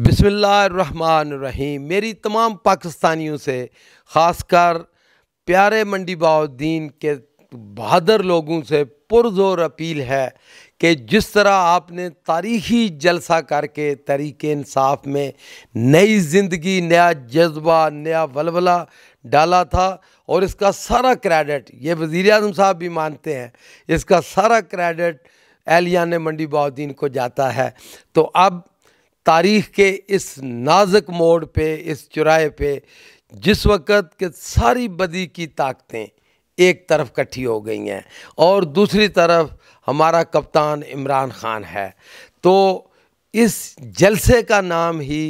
बिसमान रहीम मेरी तमाम पाकिस्तानियों से ख़ासकर प्यारे मंडी बाउद्दीन के बहादुर लोगों से पुरजोर अपील है कि जिस तरह आपने तारीखी जलसा करके तरीके इंसाफ में नई ज़िंदगी नया जज्बा नया वलवला डाला था और इसका सारा क्रेडिट ये वज़ी अजम साहब भी मानते हैं इसका सारा क्रेडिट एलियान मंडी बाउद्दीन को जाता है तो अब तारीख़ के इस नाजुक मोड़ पे इस चुराए पे जिस वक़्त के सारी बदी की ताकतें एक तरफ इकट्ठी हो गई हैं और दूसरी तरफ हमारा कप्तान इमरान ख़ान है तो इस जलसे का नाम ही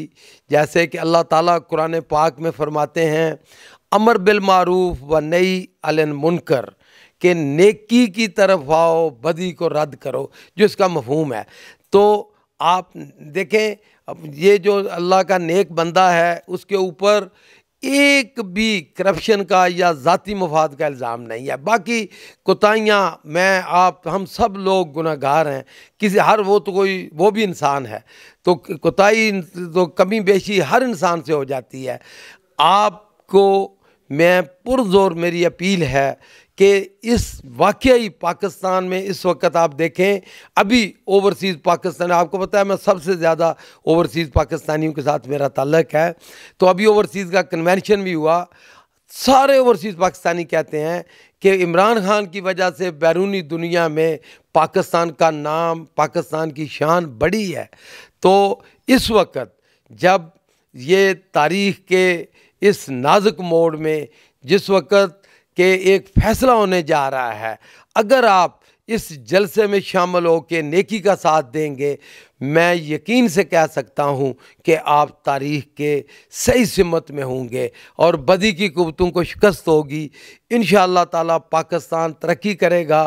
जैसे कि अल्लाह ताला कुरान पाक में फरमाते हैं अमर बिल मारूफ व नई अलन मुनकर के नेकी की तरफ आओ बदी को रद्द करो जो इसका मफहूम है तो आप देखें ये जो अल्लाह का नेक बंदा है उसके ऊपर एक भी करप्शन का या ज़ाती मफाद का इल्ज़ाम नहीं है बाकी कोताहियाँ मैं आप हम सब लोग गुनागार हैं किसी हर वो तो कोई वो भी इंसान है तो कोताही तो कमी बेशी हर इंसान से हो जाती है आपको मैं पुरजोर मेरी अपील है कि इस वाकई पाकिस्तान में इस वक्त आप देखें अभी ओवरसीज़ पाकिस्तान आपको पता है मैं सबसे ज़्यादा ओवरसीज़ पाकिस्तानियों के साथ मेरा ताल्लक है तो अभी ओवरसीज़ का कन्वेंशन भी हुआ सारे ओवरसीज़ पाकिस्तानी कहते हैं कि इमरान खान की वजह से बैरूनी दुनिया में पाकिस्तान का नाम पाकिस्तान की शान बड़ी है तो इस वक्त जब ये तारीख के इस नाजुक मोड़ में जिस वक़्त के एक फ़ैसला होने जा रहा है अगर आप इस जलसे में शामिल होकर नेकी का साथ देंगे मैं यकीन से कह सकता हूँ कि आप तारीख के सही सिमत में होंगे और बदी की कुतों को शिकस्त होगी इन ताला पाकिस्तान तरक्की करेगा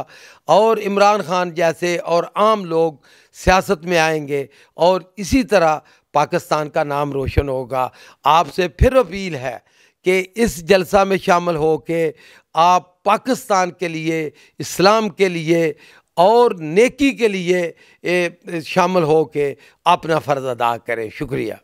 और इमरान ख़ान जैसे और आम लोग सियासत में आएंगे और इसी तरह पाकिस्तान का नाम रोशन होगा आपसे फिर अपील है कि इस जलसा में शामिल हो के आप पाकिस्तान के लिए इस्लाम के लिए और नेकी के लिए शामिल हो के अपना फ़र्ज़ अदा करें शुक्रिया